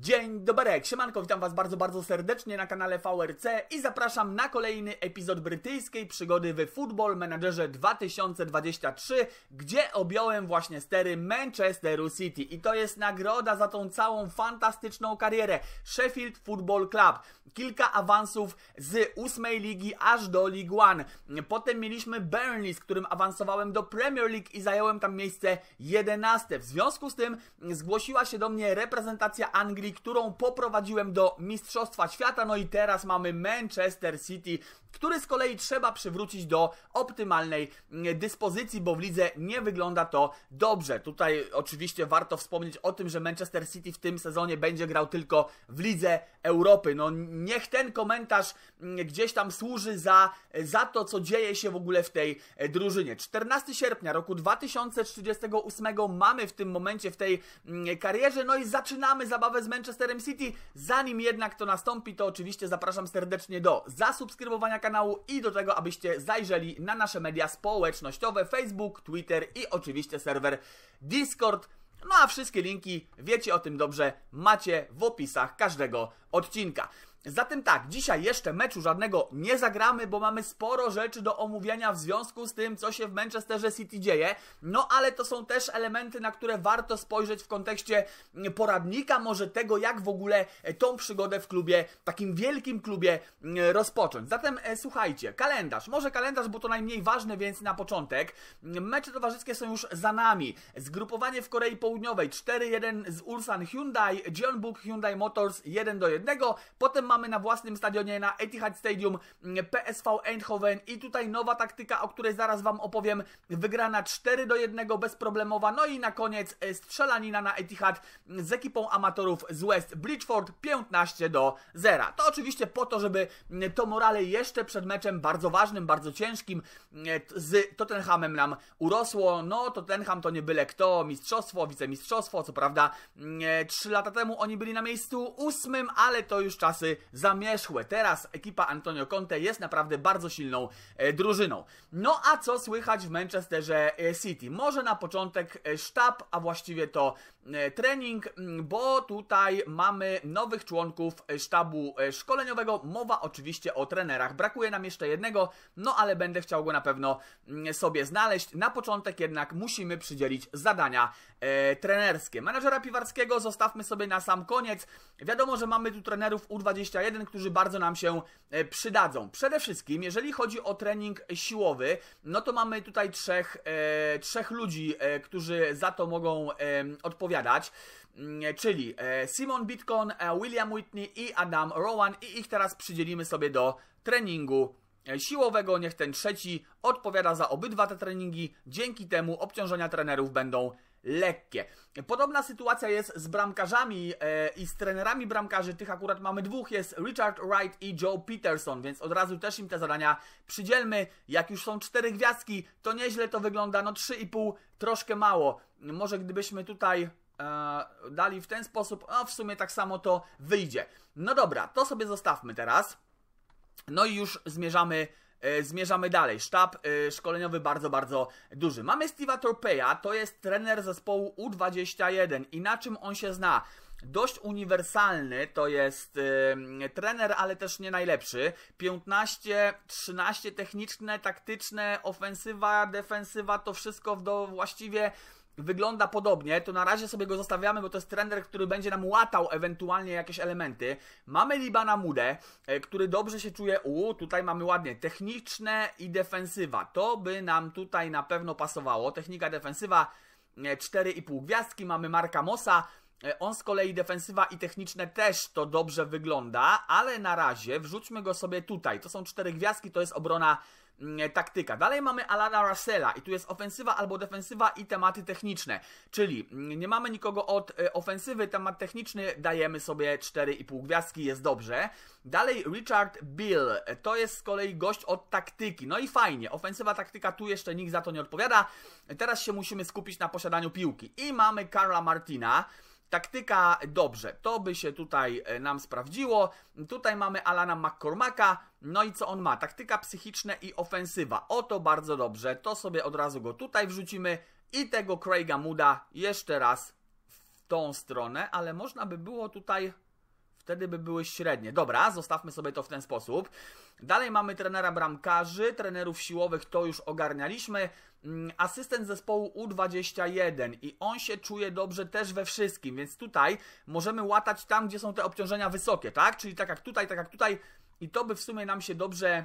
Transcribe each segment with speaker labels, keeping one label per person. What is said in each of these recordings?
Speaker 1: Dzień dobry, siemanko, witam was bardzo, bardzo serdecznie na kanale VRC i zapraszam na kolejny epizod brytyjskiej przygody w Football Managerze 2023, gdzie objąłem właśnie stery Manchesteru City i to jest nagroda za tą całą fantastyczną karierę Sheffield Football Club. Kilka awansów z ósmej ligi aż do League One. Potem mieliśmy Burnley, z którym awansowałem do Premier League i zająłem tam miejsce 11. W związku z tym zgłosiła się do mnie reprezentacja Anglii chwili, którą poprowadziłem do Mistrzostwa Świata. No i teraz mamy Manchester City który z kolei trzeba przywrócić do optymalnej mm, dyspozycji, bo w lidze nie wygląda to dobrze. Tutaj oczywiście warto wspomnieć o tym, że Manchester City w tym sezonie będzie grał tylko w lidze Europy. No niech ten komentarz mm, gdzieś tam służy za, za to, co dzieje się w ogóle w tej e, drużynie. 14 sierpnia roku 2038 mamy w tym momencie w tej mm, karierze, no i zaczynamy zabawę z Manchesterem City. Zanim jednak to nastąpi, to oczywiście zapraszam serdecznie do zasubskrybowania kanału i do tego, abyście zajrzeli na nasze media społecznościowe Facebook, Twitter i oczywiście serwer Discord. No a wszystkie linki, wiecie o tym dobrze, macie w opisach każdego odcinka. Zatem tak, dzisiaj jeszcze meczu żadnego nie zagramy, bo mamy sporo rzeczy do omówienia w związku z tym, co się w Manchesterze City dzieje. No ale to są też elementy, na które warto spojrzeć w kontekście mm, poradnika, może tego, jak w ogóle e, tą przygodę w klubie, takim wielkim klubie mm, rozpocząć. Zatem e, słuchajcie, kalendarz, może kalendarz, bo to najmniej ważne, więc na początek. Mm, mecze towarzyskie są już za nami. Zgrupowanie w Korei Południowej 4-1 z Ulsan Hyundai, Jeonbuk Hyundai Motors 1-1, potem mamy na własnym stadionie, na Etihad Stadium mm, PSV Eindhoven i tutaj nowa taktyka, o której zaraz Wam opowiem, wygrana 4 do 1, bezproblemowa, no i na koniec e, strzelanina na Etihad mm, z ekipą amatorów z West Bridgeford 15 do 0. To oczywiście po to, żeby mm, to morale jeszcze przed meczem bardzo ważnym, bardzo ciężkim z Tottenhamem nam urosło. No, Tottenham to nie byle kto, mistrzostwo, wicemistrzostwo, co prawda 3 lata temu oni byli na miejscu 8, ale to już czasy zamierzchłe. Teraz ekipa Antonio Conte jest naprawdę bardzo silną e, drużyną. No a co słychać w Manchesterze e, City? Może na początek e, sztab, a właściwie to trening, mm, bo tutaj mamy nowych członków sztabu szkoleniowego. Mowa oczywiście o trenerach. Brakuje nam jeszcze jednego, no ale będę chciał go na pewno mm, sobie znaleźć. Na początek jednak musimy przydzielić zadania e, trenerskie. Menadżera Piwarskiego zostawmy sobie na sam koniec. Wiadomo, że mamy tu trenerów U20 21, którzy bardzo nam się e, przydadzą. Przede wszystkim, jeżeli chodzi o trening siłowy, no to mamy tutaj trzech, e, trzech ludzi, e, którzy za to mogą e, odpowiadać mm, e, czyli e, Simon Bitcoin, William Whitney i Adam Rowan i ich teraz przydzielimy sobie do treningu siłowego, niech ten trzeci odpowiada za obydwa te treningi, dzięki temu obciążenia trenerów będą lekkie. Podobna sytuacja jest z bramkarzami e, i z trenerami bramkarzy. Tych akurat mamy dwóch, jest Richard Wright i Joe Peterson, więc od razu też im te zadania przydzielmy. Jak już są cztery gwiazdki, to nieźle to wygląda, no 3,5 troszkę mało. Może gdybyśmy tutaj e, dali w ten sposób, no w sumie tak samo to wyjdzie. No dobra, to sobie zostawmy teraz. No i już zmierzamy E, zmierzamy dalej. Sztab e, szkoleniowy bardzo, bardzo duży. Mamy Steve'a Torpeya, to jest trener zespołu U21 i na czym on się zna? dość uniwersalny, to jest yy, trener, ale też nie najlepszy. 15, 13 techniczne, taktyczne, ofensywa, defensywa, to wszystko do właściwie wygląda podobnie, to na razie sobie go zostawiamy, bo to jest render, który będzie nam łatał ewentualnie jakieś elementy. Mamy Libana Mude, który dobrze się czuje, u, tutaj mamy ładnie, techniczne i defensywa. To by nam tutaj na pewno pasowało. Technika defensywa 4,5 e, gwiazdki, mamy Marka Mosa, e, on z kolei defensywa i techniczne też to dobrze wygląda, ale na razie wrzućmy go sobie tutaj. To są cztery gwiazdki, to jest obrona Mm, e, taktyka. Dalej mamy Alana Russella i tu jest ofensywa albo defensywa i tematy techniczne, czyli mm, nie mamy nikogo od e, ofensywy, temat techniczny dajemy sobie 4,5 gwiazdki, jest dobrze. Dalej Richard Bill, e, to jest z kolei gość od taktyki, no i fajnie, ofensywa taktyka, tu jeszcze nikt za to nie odpowiada, teraz się musimy skupić na posiadaniu piłki. I mamy Karla Martina, Taktyka dobrze, to by się tutaj e, nam sprawdziło. Tutaj mamy Alana McCormacka, no i co on ma? Taktyka psychiczna i ofensywa. Oto bardzo dobrze, to sobie od razu go tutaj wrzucimy i tego Craiga Muda jeszcze raz w tą stronę, ale można by było tutaj Wtedy by były średnie. Dobra, zostawmy sobie to w ten sposób. Dalej mamy trenera bramkarzy, trenerów siłowych, to już ogarnialiśmy. Mm, asystent zespołu U21 i on się czuje dobrze też we wszystkim, więc tutaj możemy łatać tam, gdzie są te obciążenia wysokie, tak? Czyli tak jak tutaj, tak jak tutaj i to by w sumie nam się dobrze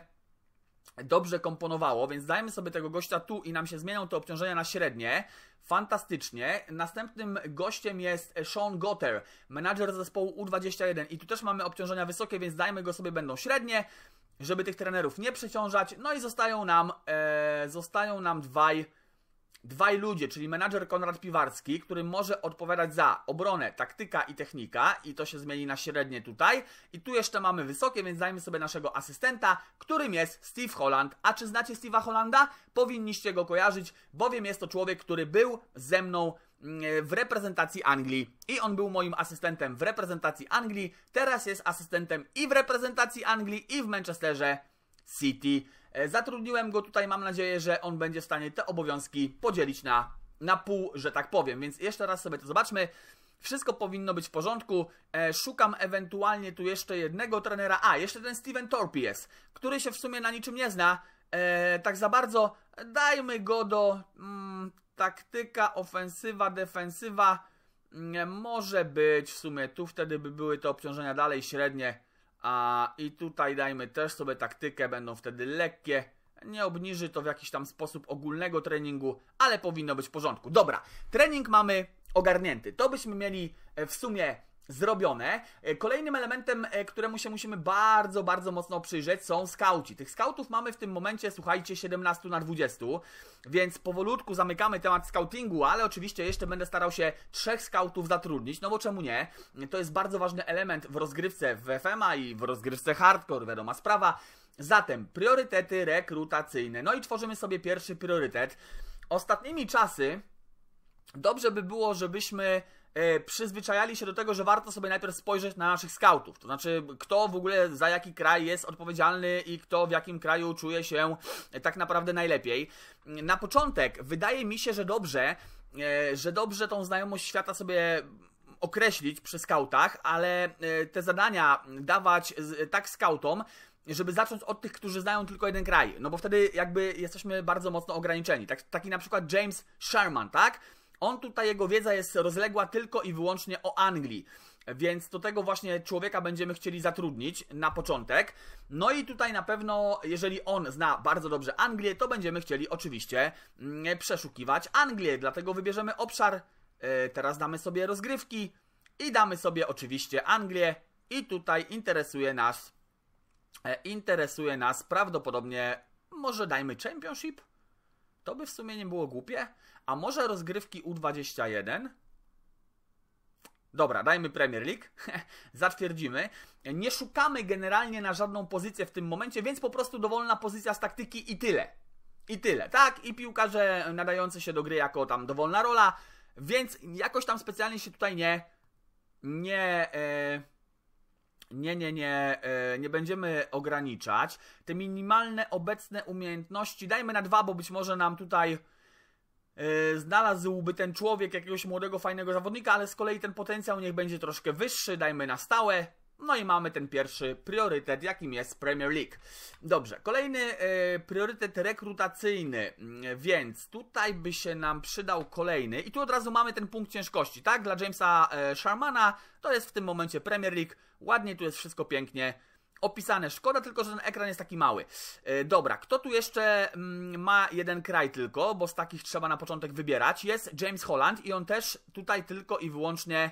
Speaker 1: dobrze komponowało, więc dajmy sobie tego gościa tu i nam się zmienią te obciążenia na średnie. Fantastycznie. Następnym gościem jest Sean Gotter, menadżer zespołu U21 i tu też mamy obciążenia wysokie, więc dajmy go sobie będą średnie, żeby tych trenerów nie przeciążać. No i zostają nam, e, zostają nam dwaj dwaj ludzie, czyli menadżer Konrad Piwarski, który może odpowiadać za obronę, taktyka i technika i to się zmieni na średnie tutaj. I tu jeszcze mamy wysokie, więc zajmę sobie naszego asystenta, którym jest Steve Holland. A czy znacie Steve'a Hollanda? Powinniście go kojarzyć, bowiem jest to człowiek, który był ze mną mm, w reprezentacji Anglii i on był moim asystentem w reprezentacji Anglii, teraz jest asystentem i w reprezentacji Anglii i w Manchesterze City. E, zatrudniłem go tutaj, mam nadzieję, że on będzie w stanie te obowiązki podzielić na, na pół, że tak powiem. Więc jeszcze raz sobie to zobaczmy. Wszystko powinno być w porządku. E, szukam ewentualnie tu jeszcze jednego trenera. A, jeszcze ten Steven Torpy jest, który się w sumie na niczym nie zna. E, tak za bardzo. Dajmy go do mm, taktyka, ofensywa, defensywa. Mm, może być w sumie. Tu wtedy by były te obciążenia dalej średnie. A i tutaj dajmy też sobie taktykę, będą wtedy lekkie. Nie obniży to w jakiś tam sposób ogólnego treningu, ale powinno być w porządku. Dobra, trening mamy ogarnięty. To byśmy mieli e, w sumie zrobione. E, kolejnym elementem, e, któremu się musimy bardzo, bardzo mocno przyjrzeć są skauci. Tych skautów mamy w tym momencie, słuchajcie, 17 na 20, więc powolutku zamykamy temat scoutingu, ale oczywiście jeszcze będę starał się trzech skautów zatrudnić, no bo czemu nie? To jest bardzo ważny element w rozgrywce w FMA i w rozgrywce hardcore, wiadoma sprawa. Zatem priorytety rekrutacyjne. No i tworzymy sobie pierwszy priorytet. Ostatnimi czasy dobrze by było, żebyśmy E, przyzwyczajali się do tego, że warto sobie najpierw spojrzeć na naszych skautów. To znaczy, kto w ogóle za jaki kraj jest odpowiedzialny i kto w jakim kraju czuje się e, tak naprawdę najlepiej. Na początek wydaje mi się, że dobrze, e, że dobrze tą znajomość świata sobie określić przy skautach, ale te zadania dawać tak skautom, żeby zacząć od tych, którzy znają tylko jeden kraj. No bo wtedy jakby jesteśmy bardzo mocno ograniczeni. Tak, taki na przykład James Sherman, tak? On tutaj, jego wiedza jest rozległa tylko i wyłącznie o Anglii. Więc do tego właśnie człowieka będziemy chcieli zatrudnić na początek. No i tutaj na pewno, jeżeli on zna bardzo dobrze Anglię, to będziemy chcieli oczywiście mm, przeszukiwać Anglię. Dlatego wybierzemy obszar. E, teraz damy sobie rozgrywki i damy sobie oczywiście Anglię. I tutaj interesuje nas, e, interesuje nas prawdopodobnie, może dajmy Championship? To by w sumie nie było głupie, a może rozgrywki U21? Dobra, dajmy Premier League, zatwierdzimy. Nie szukamy generalnie na żadną pozycję w tym momencie, więc po prostu dowolna pozycja z taktyki i tyle. I tyle, tak? I piłkarze nadający się do gry jako tam dowolna rola, więc jakoś tam specjalnie się tutaj nie... Nie... E, nie, nie, nie, e, nie będziemy ograniczać. Te minimalne obecne umiejętności dajmy na dwa, bo być może nam tutaj E, znalazłby ten człowiek jakiegoś młodego, fajnego zawodnika, ale z kolei ten potencjał niech będzie troszkę wyższy, dajmy na stałe. No i mamy ten pierwszy priorytet, jakim jest Premier League. Dobrze, kolejny e, priorytet rekrutacyjny, mm, więc tutaj by się nam przydał kolejny. I tu od razu mamy ten punkt ciężkości, tak? Dla Jamesa e, Sharmana to jest w tym momencie Premier League. Ładnie tu jest wszystko pięknie opisane. Szkoda tylko, że ten ekran jest taki mały. E, dobra, kto tu jeszcze mm, ma jeden kraj tylko, bo z takich trzeba na początek wybierać. Jest James Holland i on też tutaj tylko i wyłącznie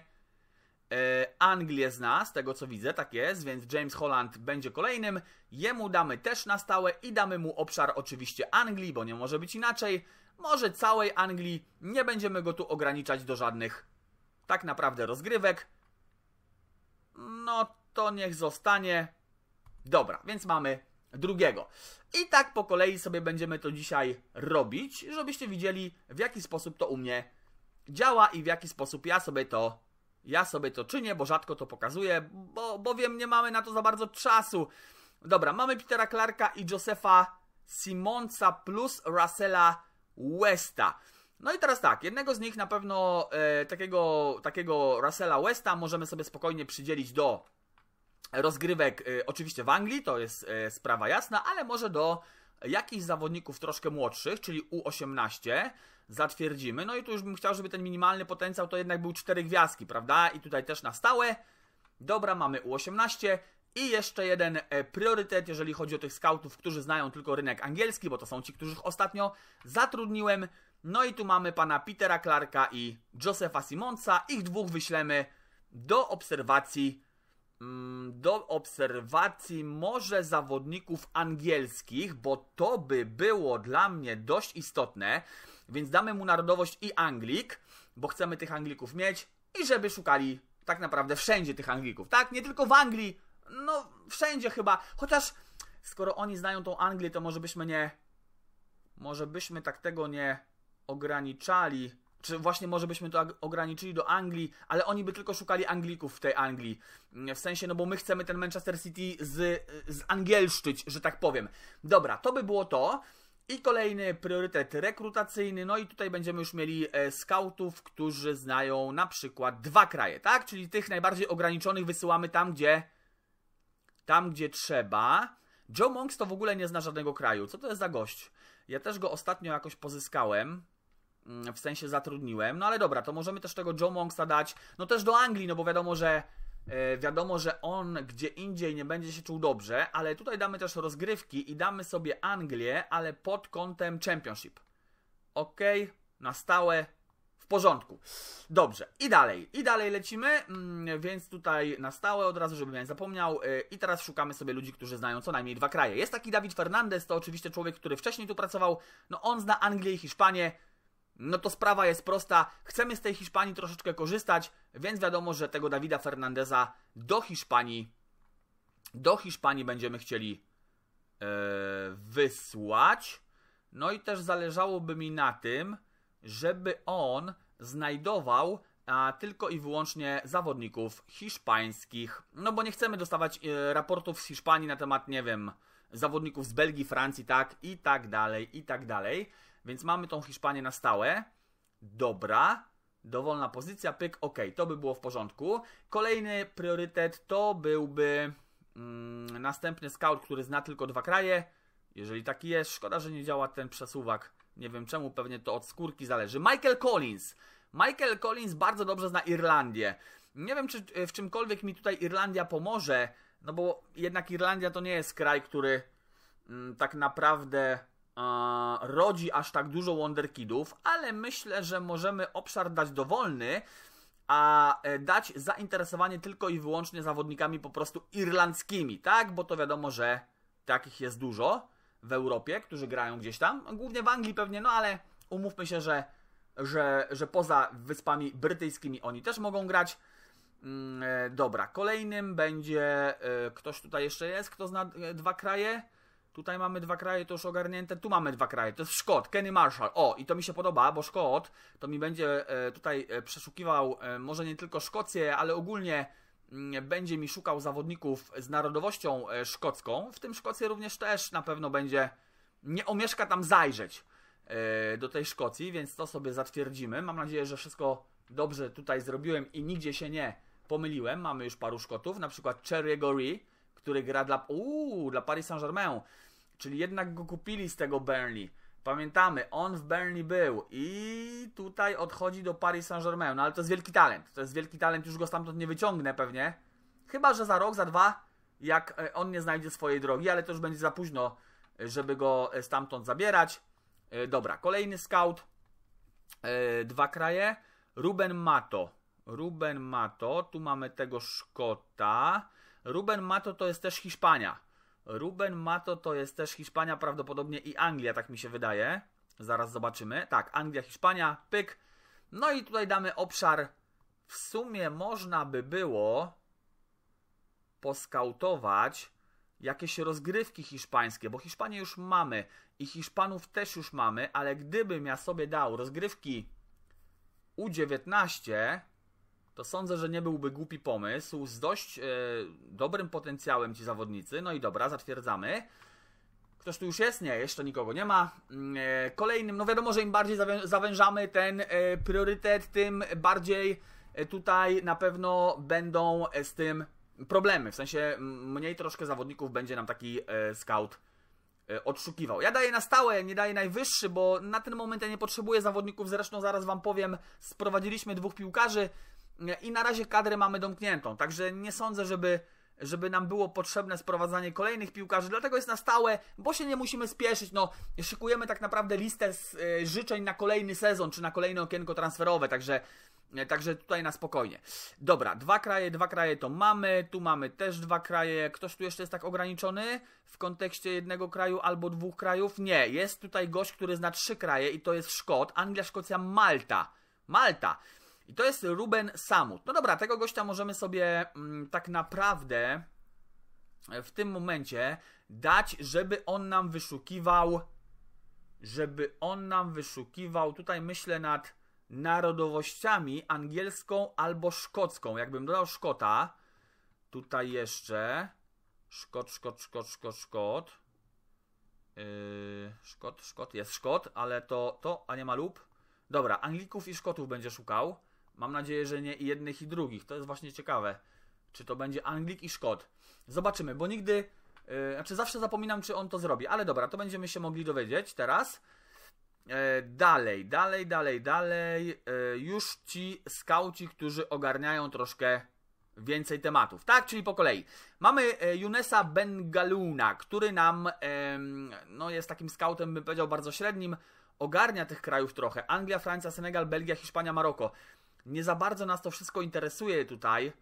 Speaker 1: e, Anglię zna, z tego co widzę, tak jest, więc James Holland będzie kolejnym. Jemu damy też na stałe i damy mu obszar oczywiście Anglii, bo nie może być inaczej. Może całej Anglii, nie będziemy go tu ograniczać do żadnych tak naprawdę rozgrywek. No to niech zostanie Dobra, więc mamy drugiego. I tak po kolei sobie będziemy to dzisiaj robić, żebyście widzieli w jaki sposób to u mnie działa i w jaki sposób ja sobie to ja sobie to czynię, bo rzadko to pokazuję, bo, bowiem nie mamy na to za bardzo czasu. Dobra, mamy Petera Clarka i Josefa Simonca plus Russella Westa. No i teraz tak, jednego z nich na pewno e, takiego, takiego Russella Westa możemy sobie spokojnie przydzielić do rozgrywek, y, oczywiście w Anglii, to jest y, sprawa jasna, ale może do jakichś zawodników troszkę młodszych, czyli U18, zatwierdzimy. No i tu już bym chciał, żeby ten minimalny potencjał to jednak był 4 gwiazdki, prawda? I tutaj też na stałe. Dobra, mamy U18. I jeszcze jeden e, priorytet, jeżeli chodzi o tych skautów, którzy znają tylko rynek angielski, bo to są ci, których ostatnio zatrudniłem. No i tu mamy pana Petera Clarka i Josefa Simonsa. Ich dwóch wyślemy do obserwacji Mm, do obserwacji może zawodników angielskich, bo to by było dla mnie dość istotne, więc damy mu narodowość i Anglik, bo chcemy tych Anglików mieć i żeby szukali tak naprawdę wszędzie tych Anglików, tak? Nie tylko w Anglii, no wszędzie chyba, chociaż skoro oni znają tą Anglię, to może byśmy nie, może byśmy tak tego nie ograniczali, czy właśnie może byśmy to ograniczyli do Anglii, ale oni by tylko szukali Anglików w tej Anglii. Mm, w sensie, no bo my chcemy ten Manchester City z, z angielszczyć, że tak powiem. Dobra, to by było to. I kolejny priorytet rekrutacyjny, no i tutaj będziemy już mieli e, skautów, którzy znają na przykład dwa kraje, tak? Czyli tych najbardziej ograniczonych wysyłamy tam, gdzie tam, gdzie trzeba. Joe Monks to w ogóle nie zna żadnego kraju. Co to jest za gość? Ja też go ostatnio jakoś pozyskałem. Mm, w sensie zatrudniłem. No ale dobra, to możemy też tego Joe Monksa dać, no też do Anglii, no bo wiadomo, że e, wiadomo, że on gdzie indziej nie będzie się czuł dobrze, ale tutaj damy też rozgrywki i damy sobie Anglię, ale pod kątem Championship. Ok, na stałe, w porządku. Dobrze, i dalej, i dalej lecimy, mm, więc tutaj na stałe od razu, żebym nie zapomniał. E, I teraz szukamy sobie ludzi, którzy znają co najmniej dwa kraje. Jest taki Dawid Fernandez, to oczywiście człowiek, który wcześniej tu pracował, no on zna Anglię i Hiszpanię, no to sprawa jest prosta. Chcemy z tej Hiszpanii troszeczkę korzystać, więc wiadomo, że tego Dawida Fernandeza do Hiszpanii do Hiszpanii będziemy chcieli e, wysłać. No i też zależałoby mi na tym, żeby on znajdował a, tylko i wyłącznie zawodników hiszpańskich. No bo nie chcemy dostawać e, raportów z Hiszpanii na temat, nie wiem, zawodników z Belgii, Francji, tak i tak dalej, i tak dalej. Więc mamy tą Hiszpanię na stałe. Dobra. Dowolna pozycja, pyk, ok, to by było w porządku. Kolejny priorytet to byłby mm, następny scout, który zna tylko dwa kraje. Jeżeli taki jest, szkoda, że nie działa ten przesuwak. Nie wiem czemu, pewnie to od skórki zależy. Michael Collins. Michael Collins bardzo dobrze zna Irlandię. Nie wiem, czy w czymkolwiek mi tutaj Irlandia pomoże, no bo jednak Irlandia to nie jest kraj, który mm, tak naprawdę rodzi aż tak dużo Wonderkidów, ale myślę, że możemy obszar dać dowolny, a e, dać zainteresowanie tylko i wyłącznie zawodnikami po prostu irlandzkimi, tak? Bo to wiadomo, że takich jest dużo w Europie, którzy grają gdzieś tam, głównie w Anglii pewnie, no ale umówmy się, że, że, że poza wyspami brytyjskimi oni też mogą grać. Mm, e, dobra, kolejnym będzie e, ktoś tutaj jeszcze jest, kto zna dwa kraje. Tutaj mamy dwa kraje, to już ogarnięte. Tu mamy dwa kraje, to jest Szkot, Kenny Marshall. O, i to mi się podoba, bo Szkot to mi będzie e, tutaj e, przeszukiwał e, może nie tylko Szkocję, ale ogólnie mm, będzie mi szukał zawodników z narodowością szkocką. W tym Szkocji również też na pewno będzie, nie omieszka tam zajrzeć do tej Szkocji, więc to sobie zatwierdzimy. Mam nadzieję, że wszystko dobrze tutaj zrobiłem i nigdzie się nie pomyliłem. Mamy już paru Szkotów, na przykład Cherry Goree, który gra dla, uu, dla Paris Saint-Germain. Czyli jednak go kupili z tego Burnley. Pamiętamy, on w Burnley był i tutaj odchodzi do Paris Saint-Germain. No ale to jest wielki talent. To jest wielki talent, już go stamtąd nie wyciągnę pewnie. Chyba, że za rok, za dwa, jak e, on nie znajdzie swojej drogi, ale to już będzie za późno, e, żeby go e, stamtąd zabierać. Dobra, kolejny scout. Dwa kraje. Ruben Mato. Ruben Mato, tu mamy tego Szkota. Ruben Mato to jest też Hiszpania. Ruben Mato to jest też Hiszpania prawdopodobnie i Anglia, tak mi się wydaje. Zaraz zobaczymy. Tak, Anglia, Hiszpania, pyk. No i tutaj damy obszar. W sumie można by było poskautować jakieś rozgrywki hiszpańskie, bo Hiszpanię już mamy i Hiszpanów też już mamy, ale gdybym ja sobie dał rozgrywki U19, to sądzę, że nie byłby głupi pomysł. Z dość e, dobrym potencjałem ci zawodnicy. No i dobra, zatwierdzamy. Ktoś tu już jest? Nie, jeszcze nikogo nie ma. Mm, e, kolejnym, no wiadomo, że im bardziej zawężamy ten e, priorytet, tym bardziej e, tutaj na pewno będą e, z tym problemy. W sensie mniej troszkę zawodników będzie nam taki e, scout e, odszukiwał. Ja daję na stałe, nie daję najwyższy, bo na ten moment ja nie potrzebuję zawodników. Zresztą zaraz Wam powiem, sprowadziliśmy dwóch piłkarzy, i na razie kadrę mamy domkniętą, także nie sądzę, żeby żeby nam było potrzebne sprowadzanie kolejnych piłkarzy, dlatego jest na stałe, bo się nie musimy spieszyć, no szykujemy tak naprawdę listę z, y, życzeń na kolejny sezon, czy na kolejne okienko transferowe, także y, Także tutaj na spokojnie. Dobra, dwa kraje, dwa kraje to mamy, tu mamy też dwa kraje. Ktoś tu jeszcze jest tak ograniczony w kontekście jednego kraju albo dwóch krajów? Nie, jest tutaj gość, który zna trzy kraje i to jest Szkot, Anglia, Szkocja, Malta. Malta. I to jest Ruben Samut. No dobra, tego gościa możemy sobie mm, tak naprawdę e, w tym momencie dać, żeby on nam wyszukiwał, żeby on nam wyszukiwał, tutaj myślę nad narodowościami angielską albo szkocką. Jakbym dodał Szkota, tutaj jeszcze, Szkot, Szkot, Szkot, Szkot, Szkot, yy, Szkot, Szkot, jest Szkot, ale to, to, a nie ma lub. Dobra, Anglików i Szkotów będzie szukał. Mam nadzieję, że nie i jednych i drugich. To jest właśnie ciekawe. Czy to będzie Anglik i Szkot? Zobaczymy, bo nigdy... Yy, znaczy zawsze zapominam, czy on to zrobi. Ale dobra, to będziemy się mogli dowiedzieć teraz. Yy, dalej, dalej, dalej, dalej. Yy, już ci skauci, którzy ogarniają troszkę więcej tematów. Tak, czyli po kolei. Mamy Junesa e, Bengaluna, który nam no, jest takim skautem, bym powiedział, bardzo średnim. Ogarnia tych krajów trochę. Anglia, Francja, Senegal, Belgia, Hiszpania, Maroko. Nie za bardzo nas to wszystko interesuje tutaj.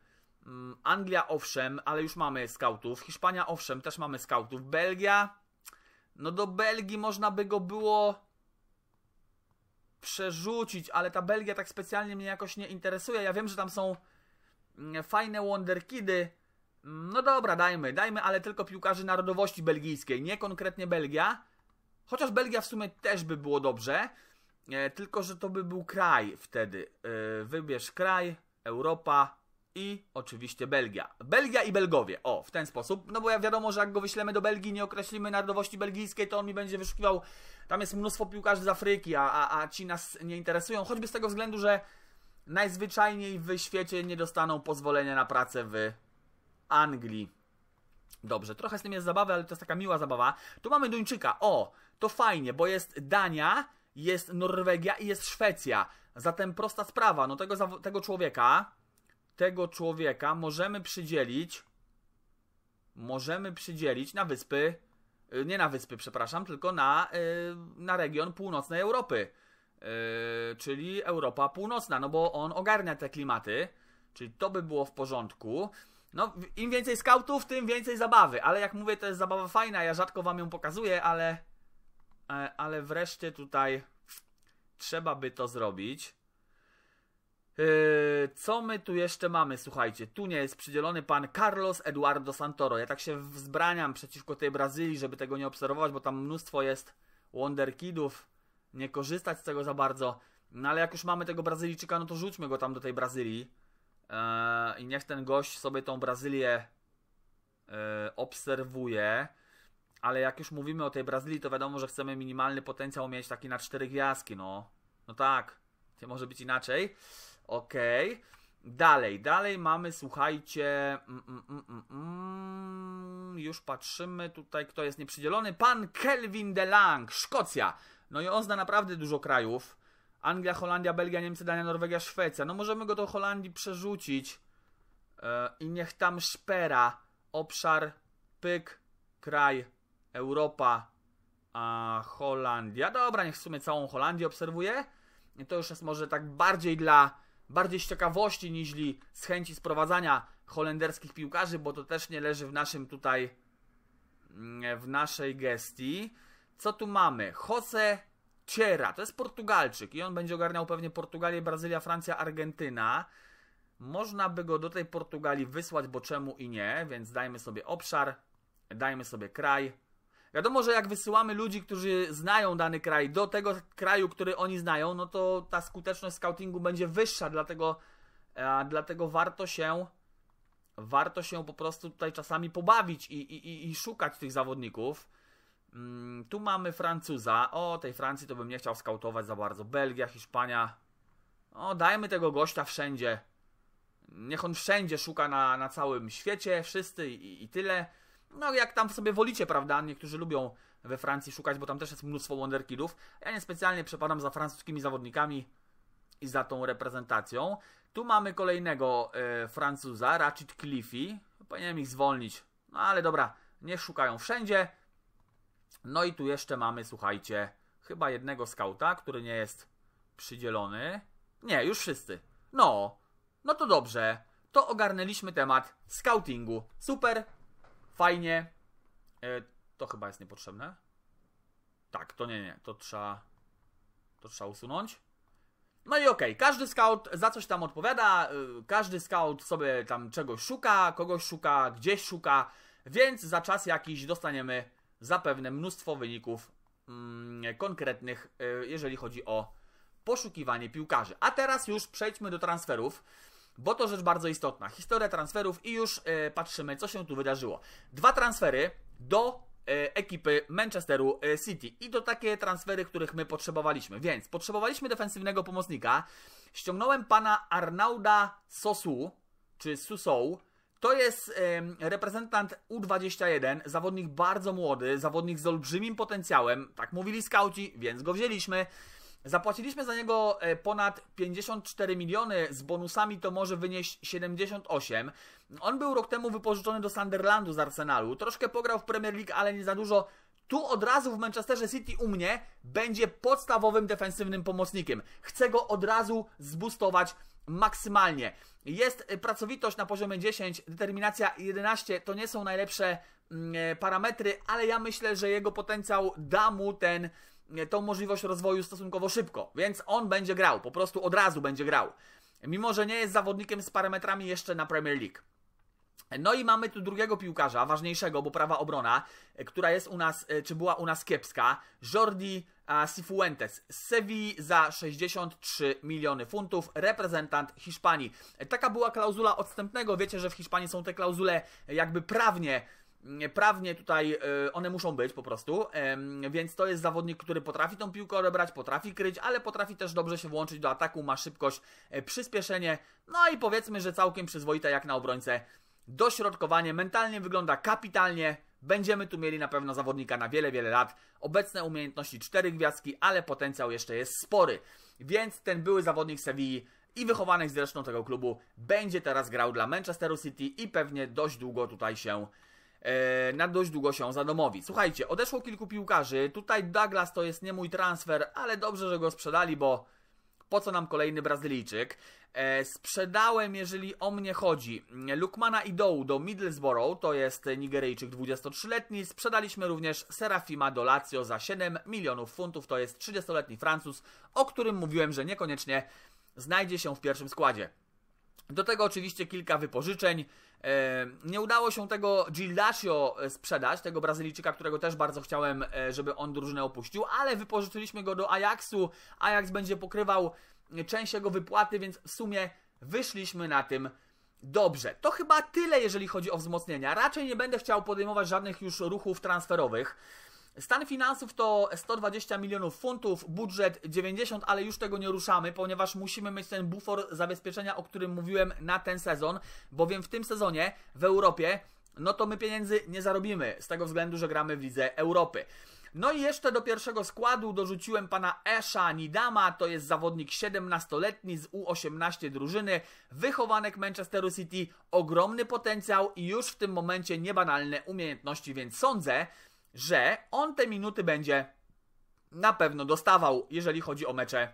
Speaker 1: Mm, Anglia owszem, ale już mamy skautów. Hiszpania owszem, też mamy skautów. Belgia. No do Belgii można by go było przerzucić, ale ta Belgia tak specjalnie mnie jakoś nie interesuje. Ja wiem, że tam są mm, fajne wonderkidy. Mm, no dobra, dajmy, dajmy, ale tylko piłkarzy narodowości belgijskiej, nie konkretnie Belgia. Chociaż Belgia w sumie też by było dobrze. E, tylko, że to by był kraj wtedy. E, wybierz kraj, Europa i oczywiście Belgia. Belgia i Belgowie. O, w ten sposób. No bo ja wiadomo, że jak go wyślemy do Belgii, nie określimy narodowości belgijskiej, to on mi będzie wyszukiwał. Tam jest mnóstwo piłkarzy z Afryki, a, a, a ci nas nie interesują. Choćby z tego względu, że najzwyczajniej w świecie nie dostaną pozwolenia na pracę w Anglii. Dobrze, trochę z tym jest zabawy, ale to jest taka miła zabawa. Tu mamy Duńczyka. O, to fajnie, bo jest Dania jest Norwegia i jest Szwecja. Zatem prosta sprawa, no tego, tego człowieka, tego człowieka możemy przydzielić, możemy przydzielić na wyspy, y, nie na wyspy, przepraszam, tylko na, y, na region północnej Europy, y, czyli Europa Północna, no bo on ogarnia te klimaty, czyli to by było w porządku. No, im więcej skautów, tym więcej zabawy, ale jak mówię, to jest zabawa fajna, ja rzadko wam ją pokazuję, ale E, ale wreszcie tutaj trzeba by to zrobić. E, co my tu jeszcze mamy? Słuchajcie, tu nie jest przydzielony pan Carlos Eduardo Santoro. Ja tak się wzbraniam przeciwko tej Brazylii, żeby tego nie obserwować, bo tam mnóstwo jest wonderkidów. Nie korzystać z tego za bardzo. No ale jak już mamy tego Brazylijczyka, no to rzućmy go tam do tej Brazylii. Eee, I niech ten gość sobie tą Brazylię eee, obserwuje ale jak już mówimy o tej Brazylii, to wiadomo, że chcemy minimalny potencjał mieć taki na cztery gwiazdki, no. No tak, nie może być inaczej. Okej. Okay. Dalej, dalej mamy, słuchajcie, mm mm, mm, mm, mm, już patrzymy tutaj, kto jest nieprzydzielony. Pan Kelvin DeLang, Szkocja. No i on zna naprawdę dużo krajów. Anglia, Holandia, Belgia, Niemcy, Dania, Norwegia, Szwecja. No możemy go do Holandii przerzucić yy, i niech tam szpera obszar, pyk, kraj, Europa, a Holandia. Dobra, niech w sumie całą Holandię obserwuję. To już jest może tak bardziej dla, bardziej z ciekawości niż z chęci sprowadzania holenderskich piłkarzy, bo to też nie leży w naszym tutaj, mm, w naszej gestii. Co tu mamy? Jose Ciera, to jest Portugalczyk i on będzie ogarniał pewnie Portugalię, Brazylia, Francja, Argentyna. Można by go do tej Portugalii wysłać, bo czemu i nie, więc dajmy sobie obszar, dajmy sobie kraj, Wiadomo, że jak wysyłamy ludzi, którzy znają dany kraj do tego kraju, który oni znają, no to ta skuteczność scoutingu będzie wyższa, dlatego, e, dlatego warto się warto się po prostu tutaj czasami pobawić i, i, i szukać tych zawodników. Mm, tu mamy Francuza. O, tej Francji to bym nie chciał skautować za bardzo. Belgia, Hiszpania. O, dajmy tego gościa wszędzie. Niech on wszędzie szuka na, na całym świecie, wszyscy i, i tyle. No jak tam sobie wolicie, prawda? Niektórzy lubią we Francji szukać, bo tam też jest mnóstwo wonderkidów. Ja nie specjalnie przepadam za francuskimi zawodnikami i za tą reprezentacją. Tu mamy kolejnego e, Francuza, Ratchet Cliffy. Powinienem ich zwolnić. No ale dobra, nie szukają wszędzie. No i tu jeszcze mamy, słuchajcie, chyba jednego skauta, który nie jest przydzielony. Nie, już wszyscy. No, no to dobrze. To ogarnęliśmy temat scoutingu. Super, Fajnie. E, to chyba jest niepotrzebne. Tak, to nie, nie. To trzeba, to trzeba usunąć. No i okej, okay. każdy scout za coś tam odpowiada, y, każdy scout sobie tam czegoś szuka, kogoś szuka, gdzieś szuka, więc za czas jakiś dostaniemy zapewne mnóstwo wyników mm, konkretnych, y, jeżeli chodzi o poszukiwanie piłkarzy. A teraz już przejdźmy do transferów bo to rzecz bardzo istotna. Historia transferów i już e, patrzymy, co się tu wydarzyło. Dwa transfery do e, ekipy Manchesteru e, City i to takie transfery, których my potrzebowaliśmy. Więc potrzebowaliśmy defensywnego pomocnika. Ściągnąłem pana Arnauda Sosu, czy Susou, to jest reprezentant U21, zawodnik bardzo młody, zawodnik z olbrzymim potencjałem. Tak mówili skauci, więc go wzięliśmy. Zapłaciliśmy za niego e, ponad 54 miliony, z bonusami to może wynieść 78. On był rok temu wypożyczony do Sunderlandu z Arsenalu. Troszkę pograł w Premier League, ale nie za dużo. Tu od razu w Manchesterze City u mnie będzie podstawowym defensywnym pomocnikiem. Chcę go od razu zbustować maksymalnie. Jest e, pracowitość na poziomie 10, determinacja 11, to nie są najlepsze mm, e, parametry, ale ja myślę, że jego potencjał da mu ten E, tą możliwość rozwoju stosunkowo szybko, więc on będzie grał, po prostu od razu będzie grał. Mimo, że nie jest zawodnikiem z parametrami jeszcze na Premier League. No i mamy tu drugiego piłkarza, ważniejszego, bo prawa obrona, e, która jest u nas, e, czy była u nas kiepska, Jordi Sifuentes z Sewilli za 63 miliony funtów, reprezentant Hiszpanii. Taka była klauzula odstępnego, wiecie, że w Hiszpanii są te klauzule jakby prawnie prawnie tutaj e, one muszą być po prostu, więc to jest zawodnik, który potrafi tą piłkę odebrać, potrafi kryć, ale potrafi też dobrze się włączyć do ataku, ma szybkość, e, przyspieszenie, no i powiedzmy, że całkiem przyzwoite jak na obrońcę dośrodkowanie, mentalnie wygląda kapitalnie, będziemy tu mieli na pewno zawodnika na wiele, wiele lat, obecne umiejętności cztery gwiazdki, ale potencjał jeszcze jest spory, więc ten były zawodnik Sewilli i wychowanych zresztą tego klubu będzie teraz grał dla Manchesteru City i pewnie dość długo tutaj się E, na dość długo się zadomowi. Słuchajcie, odeszło kilku piłkarzy. Tutaj Douglas to jest nie mój transfer, ale dobrze, że go sprzedali, bo po co nam kolejny Brazylijczyk? E, sprzedałem, jeżeli o mnie chodzi, Lukmana Idou do Middlesbrough, to jest Nigeryjczyk 23-letni. Sprzedaliśmy również Serafima do Lazio za 7 milionów funtów, to jest 30-letni Francuz, o którym mówiłem, że niekoniecznie znajdzie się w pierwszym składzie. Do tego oczywiście kilka wypożyczeń. E, nie udało się tego Gildasio e, sprzedać, tego Brazylijczyka, którego też bardzo chciałem, e, żeby on drużynę opuścił, ale wypożyczyliśmy go do Ajaxu. Ajax będzie pokrywał część jego wypłaty, więc w sumie wyszliśmy na tym dobrze. To chyba tyle, jeżeli chodzi o wzmocnienia. Raczej nie będę chciał podejmować żadnych już ruchów transferowych. Stan finansów to 120 milionów funtów, budżet 90, ale już tego nie ruszamy, ponieważ musimy mieć ten bufor zabezpieczenia, o którym mówiłem na ten sezon, bowiem w tym sezonie w Europie, no to my pieniędzy nie zarobimy, z tego względu, że gramy w Lidze Europy. No i jeszcze do pierwszego składu dorzuciłem pana Esha Nidama, to jest zawodnik 17-letni z U18 drużyny, wychowanek Manchesteru City, ogromny potencjał i już w tym momencie niebanalne umiejętności, więc sądzę, że on te minuty będzie na pewno dostawał, jeżeli chodzi o mecze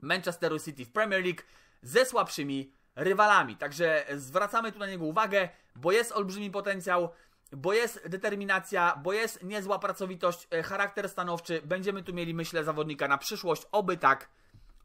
Speaker 1: Manchesteru City w Premier League ze słabszymi rywalami. Także zwracamy tu na niego uwagę, bo jest olbrzymi potencjał, bo jest determinacja, bo jest niezła pracowitość, e, charakter stanowczy. Będziemy tu mieli, myślę, zawodnika na przyszłość, oby tak,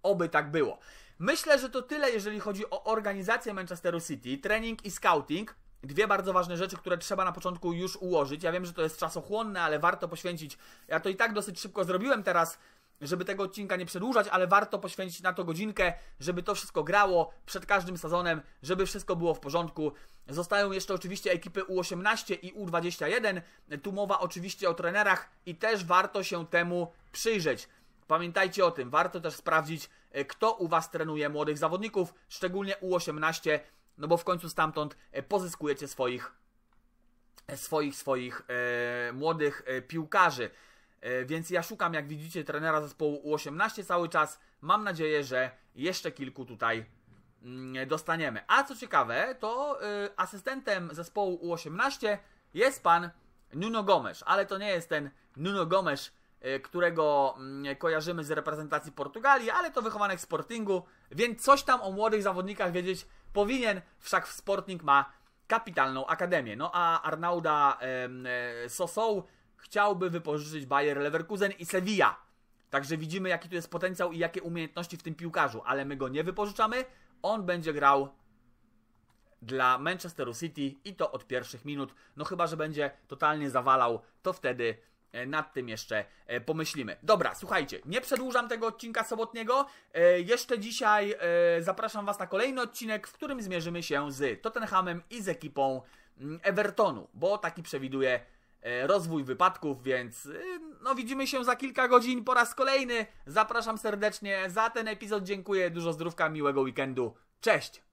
Speaker 1: oby tak było. Myślę, że to tyle, jeżeli chodzi o organizację Manchesteru City, trening i scouting dwie bardzo ważne rzeczy, które trzeba na początku już ułożyć. Ja wiem, że to jest czasochłonne, ale warto poświęcić. Ja to i tak dosyć szybko zrobiłem teraz, żeby tego odcinka nie przedłużać, ale warto poświęcić na to godzinkę, żeby to wszystko grało przed każdym sezonem, żeby wszystko było w porządku. Zostają jeszcze oczywiście ekipy U18 i U21. Tu mowa oczywiście o trenerach i też warto się temu przyjrzeć. Pamiętajcie o tym, warto też sprawdzić, e, kto u Was trenuje młodych zawodników, szczególnie U18 no bo w końcu stamtąd e, pozyskujecie swoich e, swoich, swoich e, młodych e, piłkarzy. E, więc ja szukam, jak widzicie, trenera zespołu U18 cały czas. Mam nadzieję, że jeszcze kilku tutaj mm, dostaniemy. A co ciekawe, to e, asystentem zespołu U18 jest pan Nuno Gomes, ale to nie jest ten Nuno Gomes, którego mm, kojarzymy z reprezentacji Portugalii, ale to wychowanek Sportingu, więc coś tam o młodych zawodnikach wiedzieć powinien, wszak Sporting ma kapitalną akademię. No a Arnauda e, Sosou chciałby wypożyczyć Bayer Leverkusen i Sevilla. Także widzimy, jaki tu jest potencjał i jakie umiejętności w tym piłkarzu, ale my go nie wypożyczamy. On będzie grał dla Manchesteru City i to od pierwszych minut. No chyba, że będzie totalnie zawalał, to wtedy E, nad tym jeszcze e, pomyślimy. Dobra, słuchajcie, nie przedłużam tego odcinka sobotniego. E, jeszcze dzisiaj zapraszam Was na kolejny odcinek, w którym zmierzymy się z Tottenhamem i z ekipą mm, Evertonu, bo taki przewiduje rozwój wypadków, więc no widzimy się za kilka godzin po raz kolejny. Zapraszam serdecznie za ten epizod. Dziękuję, dużo zdrówka, miłego weekendu. Cześć!